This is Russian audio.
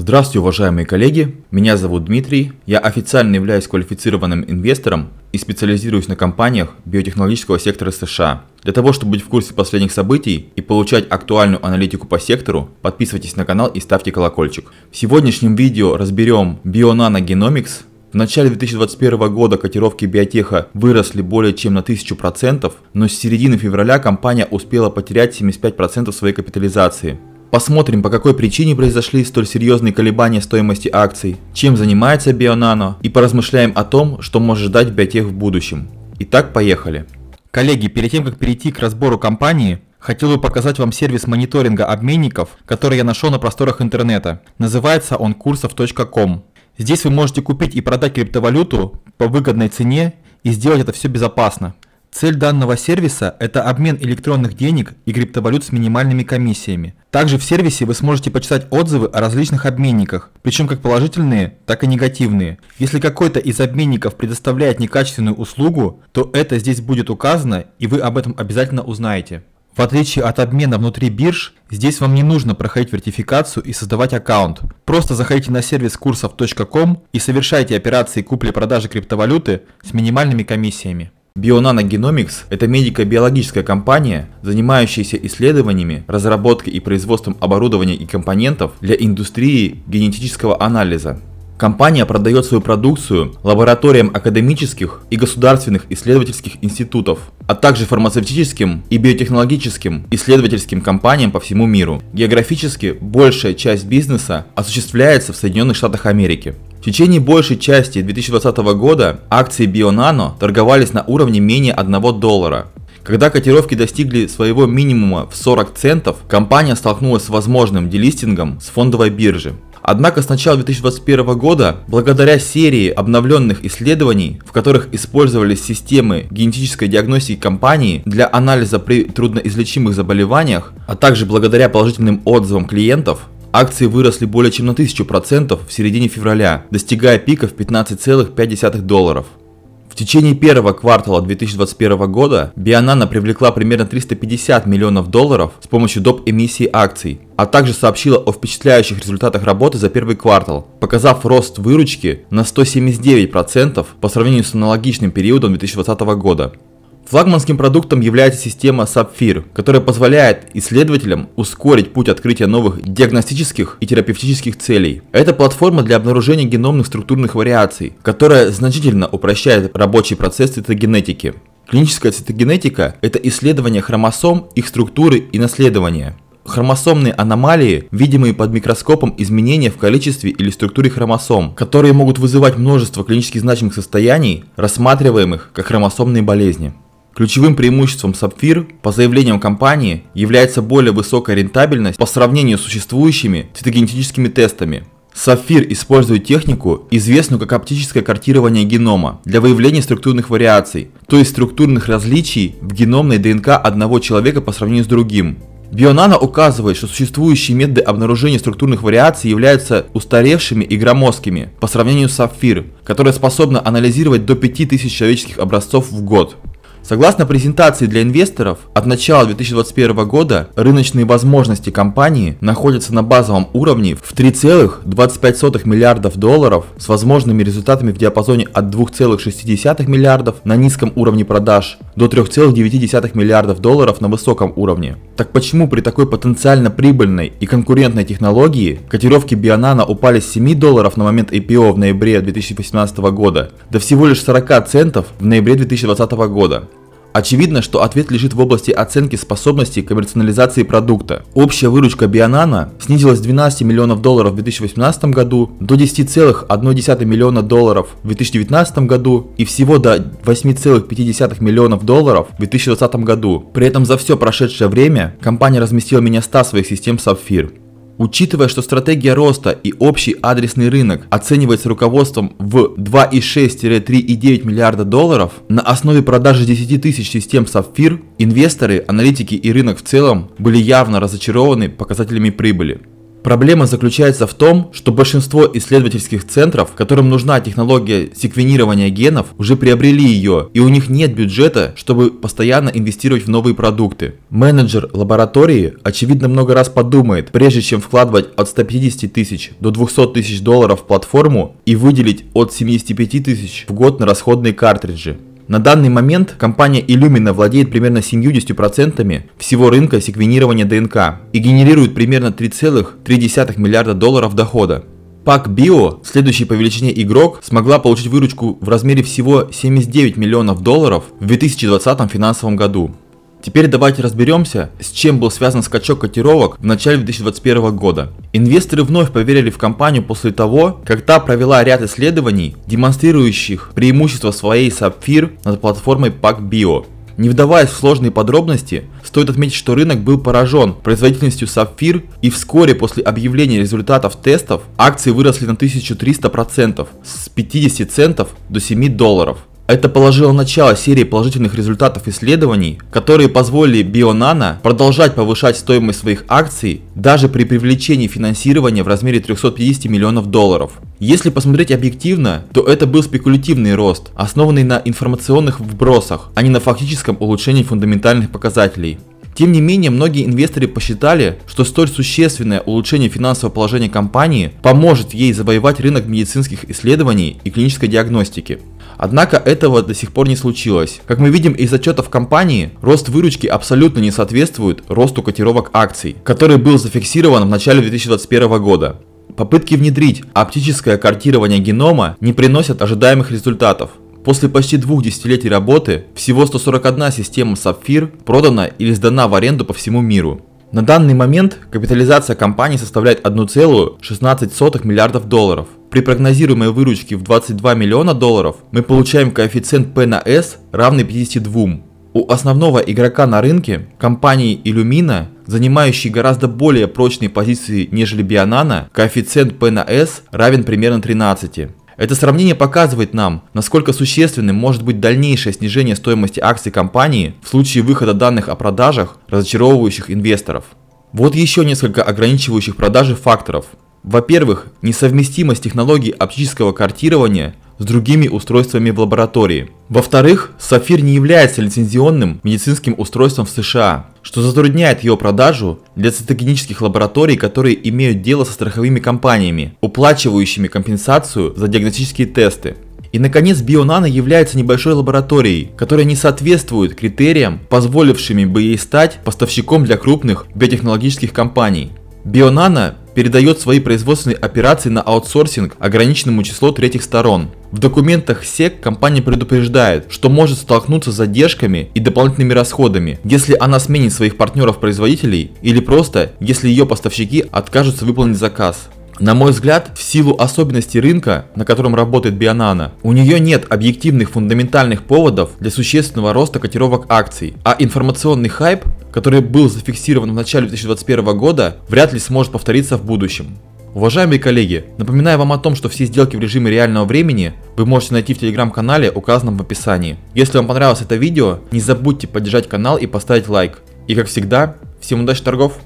Здравствуйте, уважаемые коллеги! Меня зовут Дмитрий, я официально являюсь квалифицированным инвестором и специализируюсь на компаниях биотехнологического сектора США. Для того, чтобы быть в курсе последних событий и получать актуальную аналитику по сектору, подписывайтесь на канал и ставьте колокольчик. В сегодняшнем видео разберем Bionano Genomics, в начале 2021 года котировки биотеха выросли более чем на 1000%, но с середины февраля компания успела потерять 75% своей капитализации. Посмотрим, по какой причине произошли столь серьезные колебания стоимости акций, чем занимается Бионано и поразмышляем о том, что может ждать биотех в будущем. Итак, поехали. Коллеги, перед тем, как перейти к разбору компании, хотел бы показать вам сервис мониторинга обменников, который я нашел на просторах интернета. Называется он курсов.ком. Здесь вы можете купить и продать криптовалюту по выгодной цене и сделать это все безопасно. Цель данного сервиса – это обмен электронных денег и криптовалют с минимальными комиссиями. Также в сервисе вы сможете почитать отзывы о различных обменниках, причем как положительные, так и негативные. Если какой-то из обменников предоставляет некачественную услугу, то это здесь будет указано и вы об этом обязательно узнаете. В отличие от обмена внутри бирж, здесь вам не нужно проходить вертификацию и создавать аккаунт. Просто заходите на сервис курсов.com и совершайте операции купли-продажи криптовалюты с минимальными комиссиями. Бионано Genomics – это медико-биологическая компания, занимающаяся исследованиями, разработкой и производством оборудования и компонентов для индустрии генетического анализа. Компания продает свою продукцию лабораториям академических и государственных исследовательских институтов, а также фармацевтическим и биотехнологическим исследовательским компаниям по всему миру. Географически большая часть бизнеса осуществляется в Соединенных Штатах Америки. В течение большей части 2020 года акции Bionano торговались на уровне менее 1 доллара. Когда котировки достигли своего минимума в 40 центов, компания столкнулась с возможным делистингом с фондовой биржи. Однако с начала 2021 года, благодаря серии обновленных исследований, в которых использовались системы генетической диагностики компании для анализа при трудноизлечимых заболеваниях, а также благодаря положительным отзывам клиентов, Акции выросли более чем на 1000% в середине февраля, достигая пика в 15,5 долларов. В течение первого квартала 2021 года Бианана привлекла примерно 350 миллионов долларов с помощью доп. эмиссии акций, а также сообщила о впечатляющих результатах работы за первый квартал, показав рост выручки на 179% по сравнению с аналогичным периодом 2020 года. Флагманским продуктом является система Sapphire, которая позволяет исследователям ускорить путь открытия новых диагностических и терапевтических целей. Это платформа для обнаружения геномных структурных вариаций, которая значительно упрощает рабочий процесс цитогенетики. Клиническая цитогенетика – это исследование хромосом, их структуры и наследования. Хромосомные аномалии, видимые под микроскопом изменения в количестве или структуре хромосом, которые могут вызывать множество клинически значимых состояний, рассматриваемых как хромосомные болезни. Ключевым преимуществом Sapphire, по заявлениям компании, является более высокая рентабельность по сравнению с существующими цитогенетическими тестами. Сапфир использует технику, известную как оптическое картирование генома, для выявления структурных вариаций, то есть структурных различий в геномной ДНК одного человека по сравнению с другим. Бионано указывает, что существующие методы обнаружения структурных вариаций являются устаревшими и громоздкими по сравнению с Сапфир, которая способна анализировать до 5000 человеческих образцов в год. Согласно презентации для инвесторов, от начала 2021 года рыночные возможности компании находятся на базовом уровне в 3,25 миллиардов долларов с возможными результатами в диапазоне от 2,6 миллиардов на низком уровне продаж до 3,9 миллиардов долларов на высоком уровне. Так почему при такой потенциально прибыльной и конкурентной технологии котировки Бионана упали с 7 долларов на момент IPO в ноябре 2018 года до всего лишь 40 центов в ноябре 2020 года? Очевидно, что ответ лежит в области оценки способностей коммерциализации продукта. Общая выручка Бионана снизилась с 12 миллионов долларов в 2018 году до 10,1 миллиона долларов в 2019 году и всего до 8,5 миллионов долларов в 2020 году. При этом за все прошедшее время компания разместила меня 100 своих систем Sapphire. Учитывая, что стратегия роста и общий адресный рынок оценивается руководством в 2,6-3,9 миллиарда долларов, на основе продажи 10 тысяч систем Sapphire, инвесторы, аналитики и рынок в целом были явно разочарованы показателями прибыли. Проблема заключается в том, что большинство исследовательских центров, которым нужна технология секвенирования генов, уже приобрели ее, и у них нет бюджета, чтобы постоянно инвестировать в новые продукты. Менеджер лаборатории, очевидно, много раз подумает, прежде чем вкладывать от 150 тысяч до 200 тысяч долларов в платформу и выделить от 75 тысяч в год на расходные картриджи. На данный момент компания Illumina владеет примерно 70% всего рынка секвенирования ДНК и генерирует примерно 3,3 миллиарда долларов дохода. Пак Био, следующий по величине игрок, смогла получить выручку в размере всего 79 миллионов долларов в 2020 финансовом году. Теперь давайте разберемся, с чем был связан скачок котировок в начале 2021 года. Инвесторы вновь поверили в компанию после того, как та провела ряд исследований, демонстрирующих преимущество своей Sapphire над платформой PacBio. Не вдаваясь в сложные подробности, стоит отметить, что рынок был поражен производительностью Sapphire и вскоре после объявления результатов тестов акции выросли на 1300% с 50 центов до 7 долларов. Это положило начало серии положительных результатов исследований, которые позволили Бионана продолжать повышать стоимость своих акций даже при привлечении финансирования в размере 350 миллионов долларов. Если посмотреть объективно, то это был спекулятивный рост, основанный на информационных вбросах, а не на фактическом улучшении фундаментальных показателей. Тем не менее, многие инвесторы посчитали, что столь существенное улучшение финансового положения компании поможет ей завоевать рынок медицинских исследований и клинической диагностики. Однако этого до сих пор не случилось. Как мы видим из отчетов компании, рост выручки абсолютно не соответствует росту котировок акций, который был зафиксирован в начале 2021 года. Попытки внедрить оптическое картирование генома не приносят ожидаемых результатов. После почти двух десятилетий работы всего 141 система Сапфир продана или сдана в аренду по всему миру. На данный момент капитализация компании составляет 1,16 миллиардов долларов. При прогнозируемой выручке в 22 миллиона долларов мы получаем коэффициент P на S равный 52. У основного игрока на рынке, компании Illumina, занимающей гораздо более прочные позиции, нежели Bionana, коэффициент P на S равен примерно 13. Это сравнение показывает нам, насколько существенным может быть дальнейшее снижение стоимости акций компании в случае выхода данных о продажах, разочаровывающих инвесторов. Вот еще несколько ограничивающих продажи факторов. Во-первых, несовместимость технологий оптического картирования с другими устройствами в лаборатории. Во-вторых, Сафир не является лицензионным медицинским устройством в США что затрудняет ее продажу для цитогенических лабораторий, которые имеют дело со страховыми компаниями, уплачивающими компенсацию за диагностические тесты. И наконец, Бионано является небольшой лабораторией, которая не соответствует критериям, позволившими бы ей стать поставщиком для крупных биотехнологических компаний. Бионано передает свои производственные операции на аутсорсинг ограниченному числу третьих сторон. В документах SEC компания предупреждает, что может столкнуться с задержками и дополнительными расходами, если она сменит своих партнеров-производителей или просто если ее поставщики откажутся выполнить заказ. На мой взгляд, в силу особенностей рынка, на котором работает Бионана, у нее нет объективных фундаментальных поводов для существенного роста котировок акций, а информационный хайп, который был зафиксирован в начале 2021 года, вряд ли сможет повториться в будущем. Уважаемые коллеги, напоминаю вам о том, что все сделки в режиме реального времени вы можете найти в телеграм-канале, указанном в описании. Если вам понравилось это видео, не забудьте поддержать канал и поставить лайк. И как всегда, всем удачи торгов!